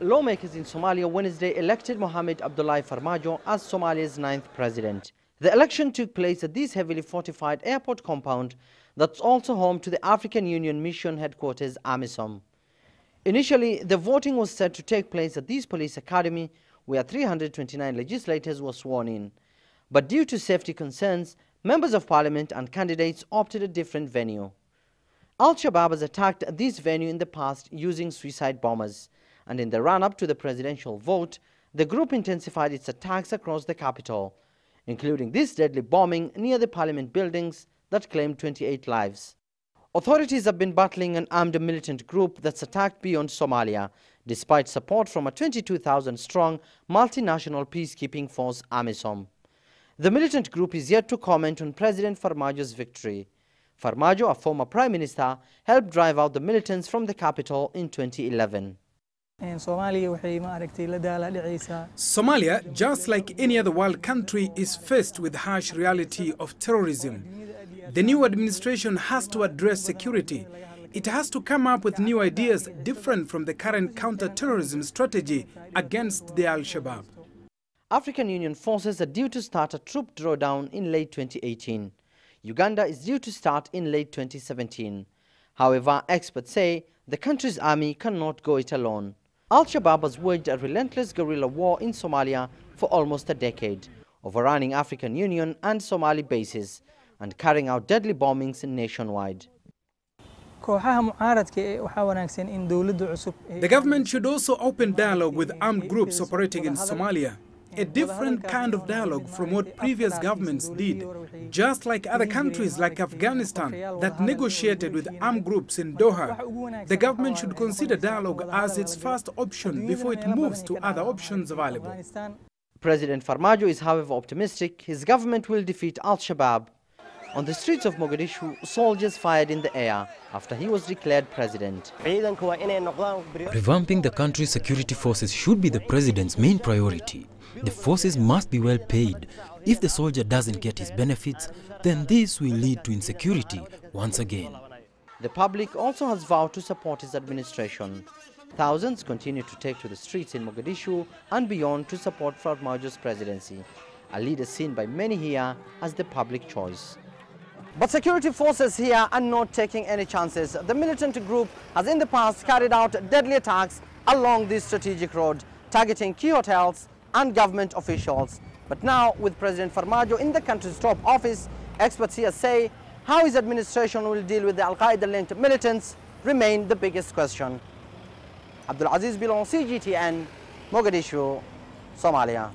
Lawmakers in Somalia Wednesday elected Mohamed Abdullahi Farmajo as Somalia's ninth president. The election took place at this heavily fortified airport compound that's also home to the African Union Mission Headquarters, AMISOM. Initially, the voting was set to take place at this police academy where 329 legislators were sworn in. But due to safety concerns, members of parliament and candidates opted a different venue. Al-Shabaab has attacked this venue in the past using suicide bombers. And in the run-up to the presidential vote, the group intensified its attacks across the capital, including this deadly bombing near the parliament buildings that claimed 28 lives. Authorities have been battling an armed militant group that's attacked beyond Somalia, despite support from a 22,000-strong multinational peacekeeping force, AMISOM. The militant group is yet to comment on President Farmajo's victory. Farmajo, a former prime minister, helped drive out the militants from the capital in 2011. Somalia, just like any other world country, is faced with harsh reality of terrorism. The new administration has to address security. It has to come up with new ideas different from the current counter-terrorism strategy against the Al-Shabaab. African Union forces are due to start a troop drawdown in late 2018. Uganda is due to start in late 2017. However, experts say the country's army cannot go it alone. Al-Shabaab has waged a relentless guerrilla war in Somalia for almost a decade, overrunning African Union and Somali bases and carrying out deadly bombings nationwide. The government should also open dialogue with armed groups operating in Somalia a different kind of dialogue from what previous governments did, just like other countries like Afghanistan that negotiated with armed groups in Doha. The government should consider dialogue as its first option before it moves to other options available. President Farmajo is however optimistic his government will defeat al-Shabaab on the streets of Mogadishu, soldiers fired in the air after he was declared president. Revamping the country's security forces should be the president's main priority. The forces must be well paid. If the soldier doesn't get his benefits, then this will lead to insecurity once again. The public also has vowed to support his administration. Thousands continue to take to the streets in Mogadishu and beyond to support Farmajo's presidency, a leader seen by many here as the public choice. But security forces here are not taking any chances. The militant group has in the past carried out deadly attacks along this strategic road, targeting key hotels and government officials. But now, with President Farmajo in the country's top office, experts here say how his administration will deal with the Al-Qaeda-linked militants remain the biggest question. Abdul Aziz Bilon, CGTN, Mogadishu, Somalia.